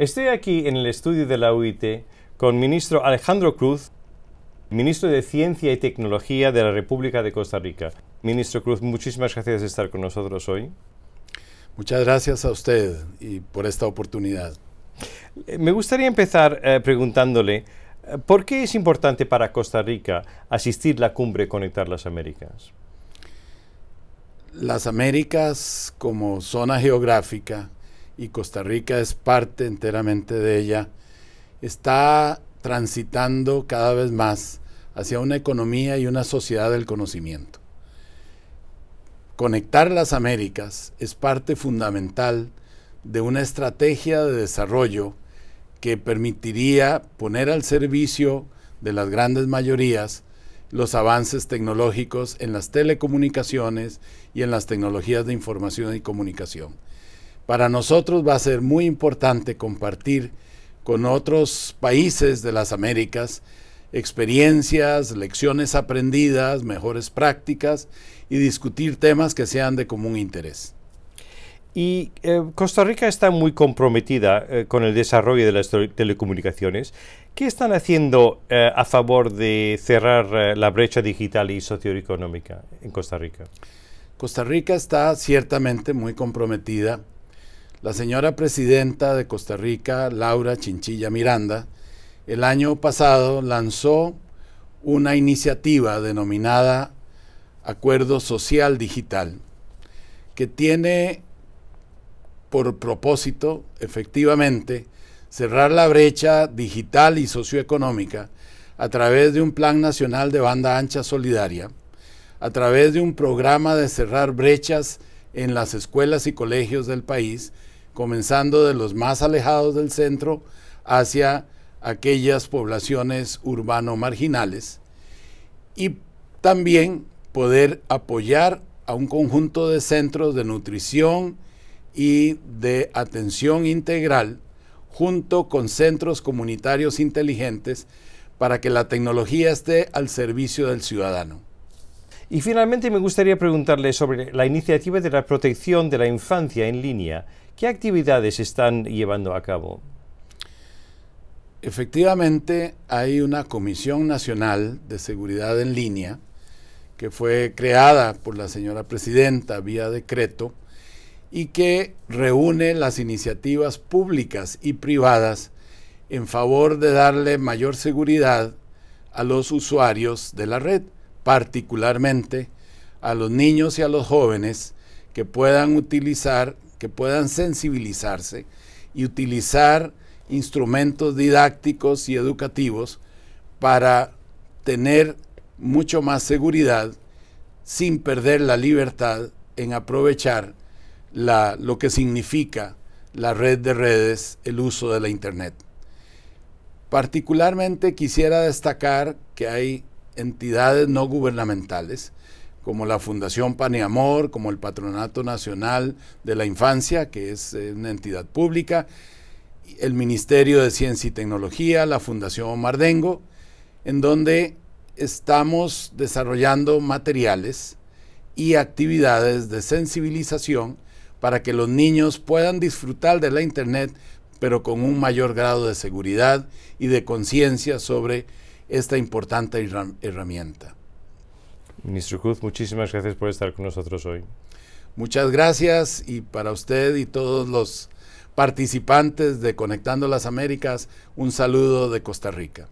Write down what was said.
Estoy aquí en el estudio de la UIT con ministro Alejandro Cruz, ministro de Ciencia y Tecnología de la República de Costa Rica. Ministro Cruz, muchísimas gracias por estar con nosotros hoy. Muchas gracias a usted y por esta oportunidad. Eh, me gustaría empezar eh, preguntándole, eh, ¿por qué es importante para Costa Rica asistir a la cumbre Conectar las Américas? Las Américas como zona geográfica y Costa Rica es parte enteramente de ella, está transitando cada vez más hacia una economía y una sociedad del conocimiento. Conectar las Américas es parte fundamental de una estrategia de desarrollo que permitiría poner al servicio de las grandes mayorías los avances tecnológicos en las telecomunicaciones y en las tecnologías de información y comunicación. Para nosotros va a ser muy importante compartir con otros países de las Américas experiencias, lecciones aprendidas, mejores prácticas y discutir temas que sean de común interés. Y eh, Costa Rica está muy comprometida eh, con el desarrollo de las telecomunicaciones. ¿Qué están haciendo eh, a favor de cerrar la brecha digital y socioeconómica en Costa Rica? Costa Rica está ciertamente muy comprometida la señora presidenta de Costa Rica, Laura Chinchilla Miranda, el año pasado lanzó una iniciativa denominada Acuerdo Social Digital, que tiene por propósito, efectivamente, cerrar la brecha digital y socioeconómica a través de un Plan Nacional de Banda Ancha Solidaria, a través de un programa de cerrar brechas en las escuelas y colegios del país comenzando de los más alejados del centro hacia aquellas poblaciones urbano marginales y también poder apoyar a un conjunto de centros de nutrición y de atención integral junto con centros comunitarios inteligentes para que la tecnología esté al servicio del ciudadano. Y finalmente me gustaría preguntarle sobre la iniciativa de la protección de la infancia en línea ¿Qué actividades están llevando a cabo? Efectivamente, hay una Comisión Nacional de Seguridad en Línea que fue creada por la señora presidenta vía decreto y que reúne las iniciativas públicas y privadas en favor de darle mayor seguridad a los usuarios de la red, particularmente a los niños y a los jóvenes que puedan utilizar que puedan sensibilizarse y utilizar instrumentos didácticos y educativos para tener mucho más seguridad sin perder la libertad en aprovechar lo que significa la red de redes, el uso de la Internet. Particularmente quisiera destacar que hay entidades no gubernamentales como la Fundación Paneamor, como el Patronato Nacional de la Infancia, que es eh, una entidad pública, el Ministerio de Ciencia y Tecnología, la Fundación Mardengo, en donde estamos desarrollando materiales y actividades de sensibilización para que los niños puedan disfrutar de la Internet, pero con un mayor grado de seguridad y de conciencia sobre esta importante herramienta. Ministro Cruz, muchísimas gracias por estar con nosotros hoy. Muchas gracias y para usted y todos los participantes de Conectando las Américas, un saludo de Costa Rica.